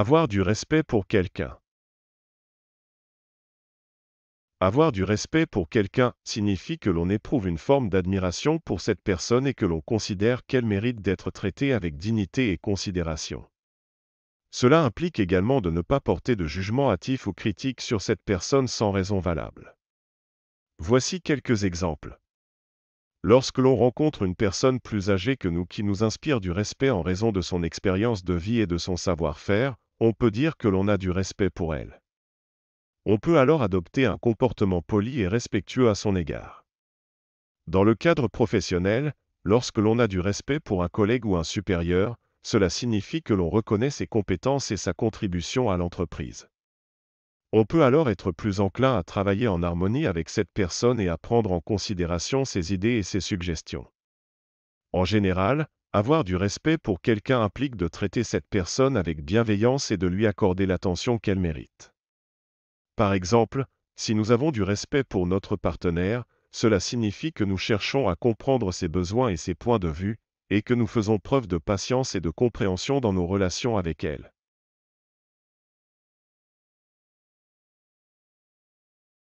Avoir du respect pour quelqu'un. Avoir du respect pour quelqu'un signifie que l'on éprouve une forme d'admiration pour cette personne et que l'on considère qu'elle mérite d'être traitée avec dignité et considération. Cela implique également de ne pas porter de jugement hâtif ou critique sur cette personne sans raison valable. Voici quelques exemples. Lorsque l'on rencontre une personne plus âgée que nous qui nous inspire du respect en raison de son expérience de vie et de son savoir-faire, on peut dire que l'on a du respect pour elle. On peut alors adopter un comportement poli et respectueux à son égard. Dans le cadre professionnel, lorsque l'on a du respect pour un collègue ou un supérieur, cela signifie que l'on reconnaît ses compétences et sa contribution à l'entreprise. On peut alors être plus enclin à travailler en harmonie avec cette personne et à prendre en considération ses idées et ses suggestions. En général, avoir du respect pour quelqu'un implique de traiter cette personne avec bienveillance et de lui accorder l'attention qu'elle mérite. Par exemple, si nous avons du respect pour notre partenaire, cela signifie que nous cherchons à comprendre ses besoins et ses points de vue, et que nous faisons preuve de patience et de compréhension dans nos relations avec elle.